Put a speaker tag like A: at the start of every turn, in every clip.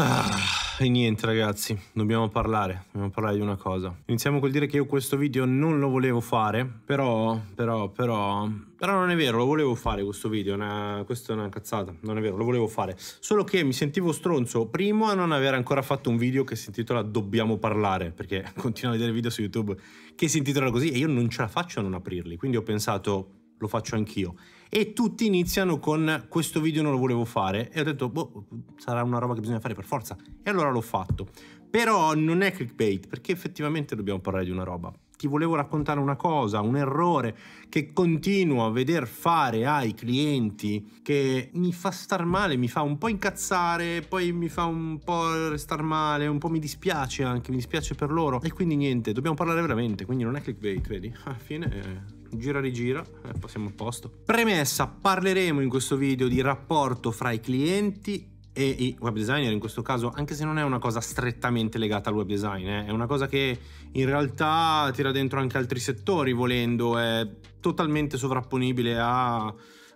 A: Ah, e niente ragazzi, dobbiamo parlare, dobbiamo parlare di una cosa. Iniziamo col dire che io questo video non lo volevo fare, però, però, però... Però non è vero, lo volevo fare questo video, una, questa è una cazzata, non è vero, lo volevo fare. Solo che mi sentivo stronzo, primo a non aver ancora fatto un video che si intitola Dobbiamo parlare, perché continuo a vedere video su YouTube che si intitolano così e io non ce la faccio a non aprirli. Quindi ho pensato, lo faccio anch'io. E tutti iniziano con questo video non lo volevo fare e ho detto, boh, sarà una roba che bisogna fare per forza. E allora l'ho fatto. Però non è clickbait perché effettivamente dobbiamo parlare di una roba. Ti volevo raccontare una cosa, un errore che continuo a veder fare ai clienti che mi fa star male, mi fa un po' incazzare, poi mi fa un po' restar male, un po' mi dispiace anche, mi dispiace per loro. E quindi niente, dobbiamo parlare veramente, quindi non è clickbait, vedi? Alla fine... È eh, gira rigira, eh, passiamo a posto. Premessa, parleremo in questo video di rapporto fra i clienti e i web designer in questo caso, anche se non è una cosa strettamente legata al web design, eh, è una cosa che in realtà tira dentro anche altri settori volendo, è totalmente sovrapponibile a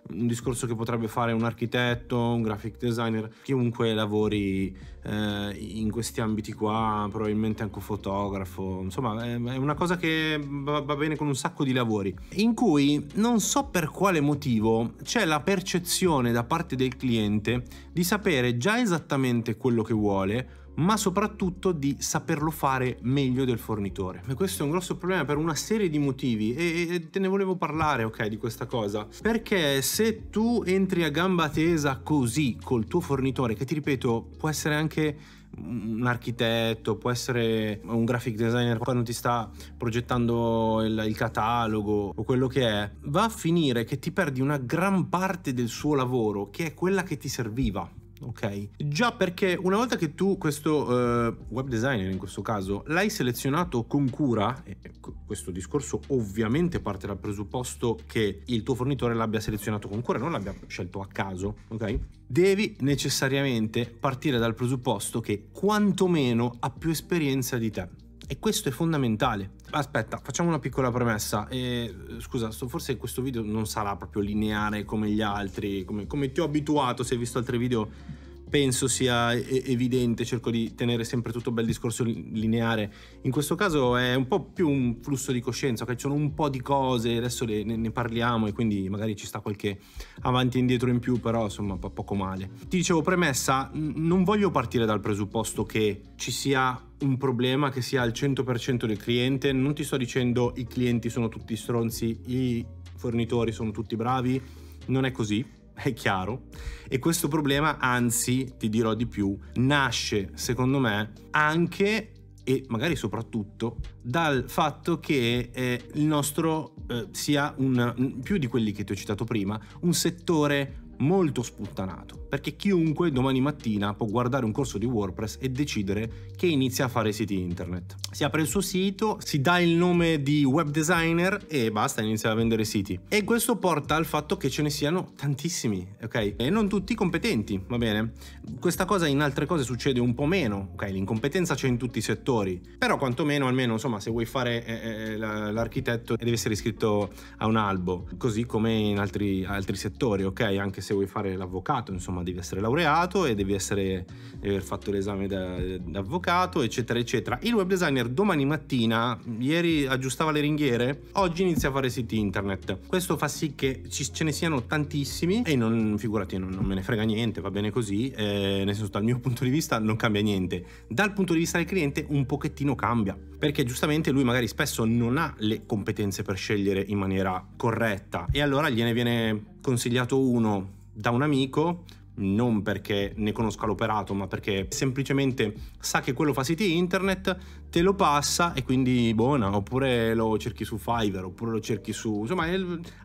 A: un discorso che potrebbe fare un architetto, un graphic designer, chiunque lavori eh, in questi ambiti qua, probabilmente anche un fotografo, insomma è, è una cosa che va, va bene con un sacco di lavori, in cui non so per quale motivo c'è la percezione da parte del cliente di sapere già esattamente quello che vuole, ma soprattutto di saperlo fare meglio del fornitore. E questo è un grosso problema per una serie di motivi e, te ne volevo parlare, ok, di questa cosa. Perché se tu entri a gamba tesa così col tuo fornitore, che ti ripeto può essere anche un architetto, può essere un graphic designer quando ti sta progettando il, il, catalogo o quello che è, va a finire che ti perdi una gran parte del suo lavoro che è quella che ti serviva ok? Già perché una volta che tu questo uh, web designer in questo caso l'hai selezionato con cura, e questo discorso ovviamente parte dal presupposto che il tuo fornitore l'abbia selezionato con cura, non l'abbia scelto a caso, ok? Devi necessariamente partire dal presupposto che quantomeno ha più esperienza di te e questo è fondamentale. Aspetta, facciamo una piccola premessa. Eh, scusa, so, forse questo video non sarà proprio lineare come gli altri, come, come ti ho abituato se hai visto altri video penso sia evidente, cerco di tenere sempre tutto bel discorso lineare. In questo caso è un po' più un flusso di coscienza, che ci sono un po' di cose, adesso le, ne, ne, parliamo e quindi magari ci sta qualche avanti e indietro in più, però insomma po- poco male. Ti dicevo premessa, non voglio partire dal presupposto che ci sia un problema che sia al 100% del cliente, non ti sto dicendo i clienti sono tutti stronzi, i fornitori sono tutti bravi, non è così è chiaro. E questo problema, anzi, ti dirò di più, nasce, secondo me, anche e magari soprattutto dal fatto che eh, il nostro eh, sia un, più di quelli che ti ho citato prima, un settore molto sputtanato, perché chiunque domani mattina può guardare un corso di WordPress e decidere che inizia a fare siti internet. Si apre il suo sito, si dà il nome di web designer e basta, inizia a vendere siti. E questo porta al fatto che ce ne siano tantissimi, ok? E non tutti competenti, va bene? Questa cosa in altre cose succede un po' meno, ok? L'incompetenza c'è in tutti i settori, però quantomeno, almeno, insomma, se vuoi fare eh, eh, eh l'architetto deve essere iscritto a un albo, così come in altri, altri settori, ok? Anche se vuoi fare l'avvocato, insomma, devi essere laureato e devi, essere, devi aver fatto l'esame da, da avvocato, eccetera, eccetera. Il web designer domani mattina, ieri aggiustava le ringhiere, oggi inizia a fare siti internet. Questo fa sì che ci, ce ne siano tantissimi e non, figurati, non, non me ne frega niente, va bene così, eh, nel senso dal mio punto di vista non cambia niente. Dal punto di vista del cliente un pochettino cambia, perché giustamente lui magari spesso non ha le competenze per scegliere in maniera corretta e allora gliene viene consigliato uno da un amico non perché ne conosca l'operato, ma perché semplicemente sa che quello fa siti internet, te lo passa e quindi buona, oppure lo cerchi su Fiverr, oppure lo cerchi su... insomma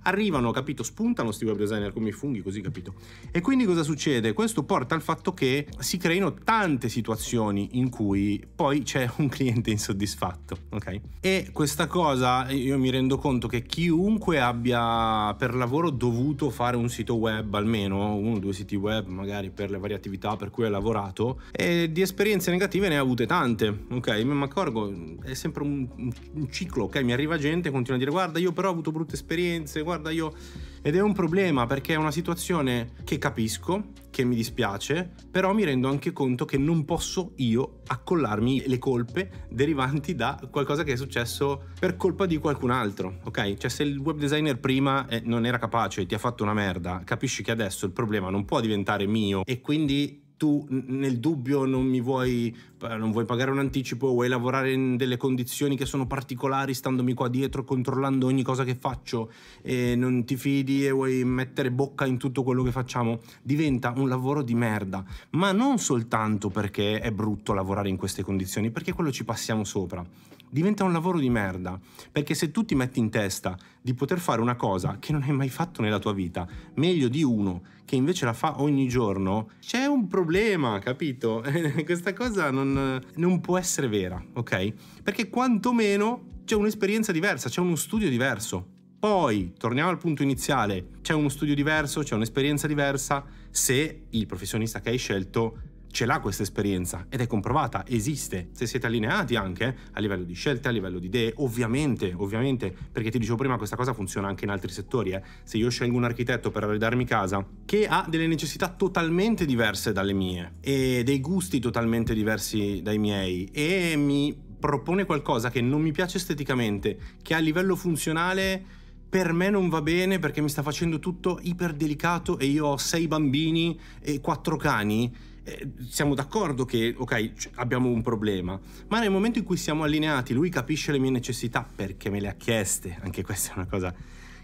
A: arrivano, capito, spuntano questi web designer come i funghi, così capito. E quindi cosa succede? Questo porta al fatto che si creino tante situazioni in cui poi c'è un cliente insoddisfatto, ok? E questa cosa io mi rendo conto che chiunque abbia per lavoro dovuto fare un sito web, almeno uno o due siti web magari per le varie attività per cui ha lavorato, e di esperienze negative ne ha avute tante, ok? Ma accorgo, è sempre un, un ciclo, ok? Mi arriva gente, continua a dire guarda io però ho avuto brutte esperienze, guarda io... Ed è un problema perché è una situazione che capisco, che mi dispiace, però mi rendo anche conto che non posso io accollarmi le colpe derivanti da qualcosa che è successo per colpa di qualcun altro, ok? Cioè se il web designer prima eh, non era capace, e ti ha fatto una merda, capisci che adesso il problema non può diventare mio e quindi tu nel dubbio non mi vuoi, eh, non vuoi pagare un anticipo, vuoi lavorare in delle condizioni che sono particolari, standomi qua dietro, controllando ogni cosa che faccio e non ti fidi e vuoi mettere bocca in tutto quello che facciamo, diventa un lavoro di merda. Ma non soltanto perché è brutto lavorare in queste condizioni, perché quello ci passiamo sopra diventa un lavoro di merda, perché se tu ti metti in testa di poter fare una cosa che non hai mai fatto nella tua vita, meglio di uno che invece la fa ogni giorno, c'è un problema, capito? Questa cosa non, non può essere vera, ok? Perché quantomeno c'è un'esperienza diversa, c'è uno studio diverso. Poi, torniamo al punto iniziale, c'è uno studio diverso, c'è un'esperienza diversa se il professionista che hai scelto ce l'ha questa esperienza ed è comprovata, esiste. Se siete allineati anche a livello di scelte, a livello di idee, ovviamente, ovviamente, perché ti dicevo prima questa cosa funziona anche in altri settori, eh. se io scelgo un architetto per arredarmi casa che ha delle necessità totalmente diverse dalle mie e dei gusti totalmente diversi dai miei e mi propone qualcosa che non mi piace esteticamente, che a livello funzionale per me non va bene perché mi sta facendo tutto iper delicato e io ho sei bambini e quattro cani eh, siamo d'accordo che, ok, abbiamo un problema, ma nel momento in cui siamo allineati, lui capisce le mie necessità perché me le ha chieste, anche questa è una cosa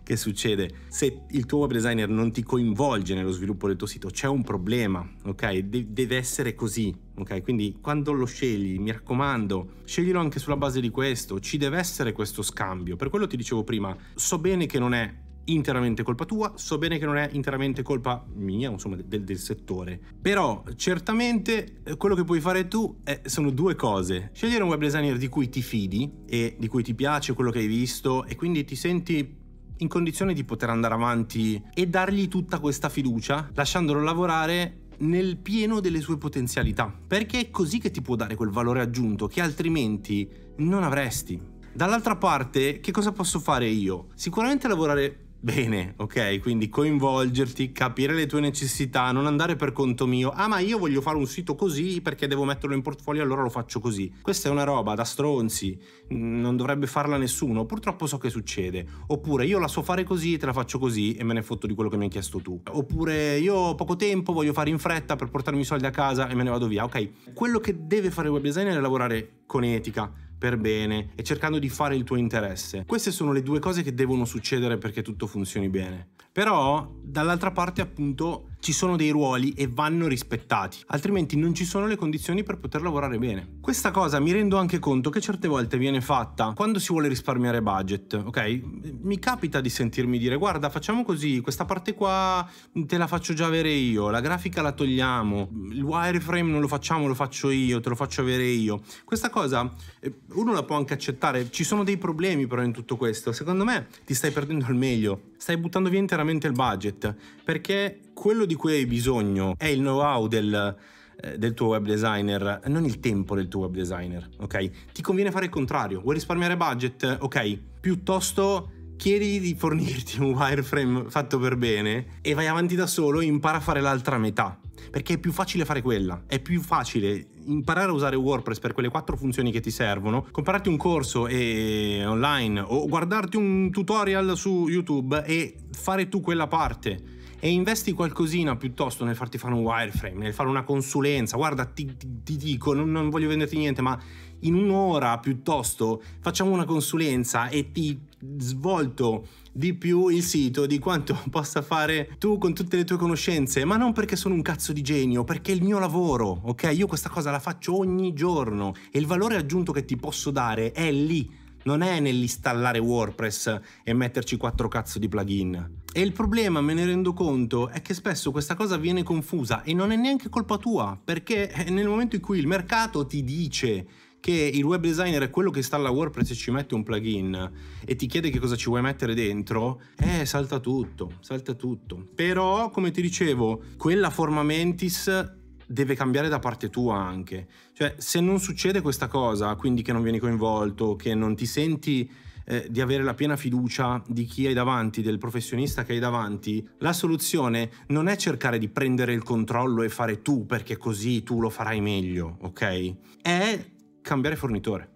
A: che succede se il tuo web designer non ti coinvolge nello sviluppo del tuo sito c'è un problema ok De- deve essere così ok quindi quando lo scegli mi raccomando sceglilo anche sulla base di questo ci deve essere questo scambio per quello ti dicevo prima so bene che non è interamente colpa tua, so bene che non è interamente colpa mia, insomma del, del settore, però certamente eh, quello che puoi fare tu è, eh, sono due cose, scegliere un web designer di cui ti fidi e di cui ti piace quello che hai visto e quindi ti senti in condizione di poter andare avanti e dargli tutta questa fiducia, lasciandolo lavorare nel pieno delle sue potenzialità, perché è così che ti può dare quel valore aggiunto che altrimenti non avresti. Dall'altra parte, che cosa posso fare io? Sicuramente lavorare bene, ok? Quindi coinvolgerti, capire le tue necessità, non andare per conto mio, ah ma io voglio fare un sito così perché devo metterlo in portfolio, allora lo faccio così. Questa è una roba da stronzi, non dovrebbe farla nessuno, purtroppo so che succede. Oppure io la so fare così, te la faccio così e me ne fotto di quello che mi hai chiesto tu. Oppure io ho poco tempo, voglio fare in fretta per portarmi i soldi a casa e me ne vado via, ok? Quello che deve fare il web designer è lavorare con etica per bene e cercando di fare il tuo interesse. Queste sono le due cose che devono succedere perché tutto funzioni bene. Però dall'altra parte appunto ci sono dei ruoli e vanno rispettati, altrimenti non ci sono le condizioni per poter lavorare bene. Questa cosa mi rendo anche conto che certe volte viene fatta quando si vuole risparmiare budget, ok? Mi capita di sentirmi dire guarda facciamo così, questa parte qua te la faccio già avere io, la grafica la togliamo, il wireframe non lo facciamo, lo faccio io, te lo faccio avere io. Questa cosa eh, uno la può anche accettare, ci sono dei problemi però in tutto questo, secondo me ti stai perdendo il meglio, stai buttando via interamente il budget, perché quello di cui hai bisogno è il know-how del, eh, del tuo web designer, non il tempo del tuo web designer, ok? Ti conviene fare il contrario, vuoi risparmiare budget? Ok, piuttosto chiedi di fornirti un wireframe fatto per bene e vai avanti da solo e impara a fare l'altra metà. Perché è più facile fare quella, è più facile imparare a usare WordPress per quelle quattro funzioni che ti servono, comprarti un corso e... online o guardarti un tutorial su YouTube e fare tu quella parte e investi qualcosina piuttosto nel farti fare un wireframe, nel fare una consulenza, guarda ti, ti, ti dico, non, non voglio venderti niente, ma in un'ora piuttosto facciamo una consulenza e ti svolto di più il sito di quanto possa fare tu con tutte le tue conoscenze, ma non perché sono un cazzo di genio, perché è il mio lavoro, ok? Io questa cosa la faccio ogni giorno e il valore aggiunto che ti posso dare è lì, non è nell'installare WordPress e metterci quattro cazzo di plugin. E il problema, me ne rendo conto, è che spesso questa cosa viene confusa e non è neanche colpa tua, perché eh, nel momento in cui il mercato ti dice che il web designer è quello che installa WordPress e ci mette un plugin e ti chiede che cosa ci vuoi mettere dentro, eh, salta tutto, salta tutto. Però, come ti dicevo, quella forma mentis deve cambiare da parte tua anche. Cioè, se non succede questa cosa, quindi che non vieni coinvolto, che non ti senti eh, di avere la piena fiducia di chi hai davanti, del professionista che hai davanti, la soluzione non è cercare di prendere il controllo e fare tu perché così tu lo farai meglio, ok? È cambiare fornitore.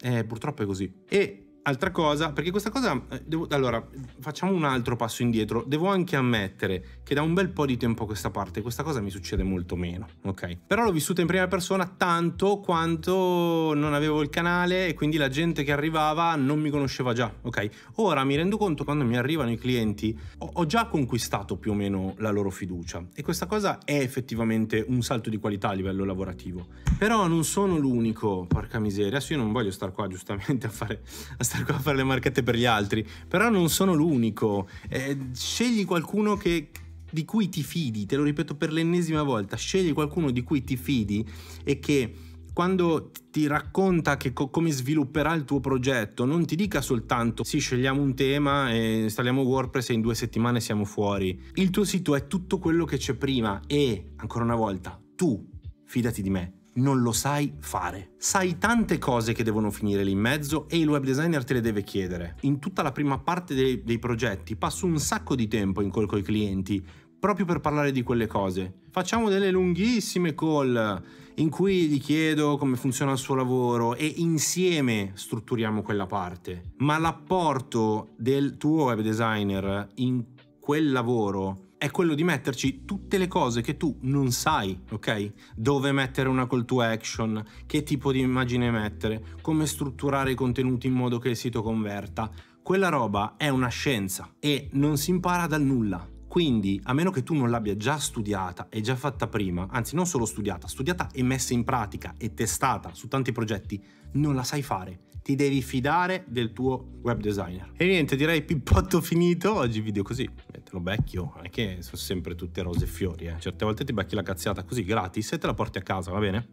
A: Eh, purtroppo è così. E altra cosa, perché questa cosa, eh, devo, allora, facciamo un altro passo indietro, devo anche ammettere che da un bel po' di tempo a questa parte questa cosa mi succede molto meno, ok? Però l'ho vissuta in prima persona tanto quanto non avevo il canale e quindi la gente che arrivava non mi conosceva già, ok? Ora mi rendo conto quando mi arrivano i clienti, ho, ho già conquistato più o meno la loro fiducia e questa cosa è effettivamente un salto di qualità a livello lavorativo. Però non sono l'unico, porca miseria, adesso io non voglio star qua giustamente a fare... A stare qua a fare le marchette per gli altri, però non sono l'unico. Eh, scegli qualcuno che, di cui ti fidi, te lo ripeto per l'ennesima volta, scegli qualcuno di cui ti fidi e che quando ti racconta co- come svilupperà il tuo progetto, non ti dica soltanto sì, scegliamo un tema e installiamo WordPress e in due settimane siamo fuori. Il tuo sito è tutto quello che c'è prima e, ancora una volta, tu fidati di me non lo sai fare. Sai tante cose che devono finire lì in mezzo e il web designer te le deve chiedere. In tutta la prima parte dei, dei progetti passo un sacco di tempo in call con i clienti proprio per parlare di quelle cose. Facciamo delle lunghissime call in cui gli chiedo come funziona il suo lavoro e insieme strutturiamo quella parte. Ma l'apporto del tuo web designer in quel lavoro è quello di metterci tutte le cose che tu non sai, ok? Dove mettere una call to action, che tipo di immagine mettere, come strutturare i contenuti in modo che il sito converta. Quella roba è una scienza e non si impara dal nulla. Quindi, a meno che tu non l'abbia già studiata e già fatta prima, anzi non solo studiata, studiata e messa in pratica e testata su tanti progetti, non la sai fare ti devi fidare del tuo web designer. E niente, direi pippotto finito, oggi video così, mettelo vecchio, non è che sono sempre tutte rose e fiori, eh. certe volte ti becchi la cazziata così gratis e te la porti a casa, va bene?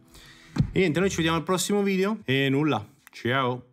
A: E niente, noi ci vediamo al prossimo video e nulla, ciao!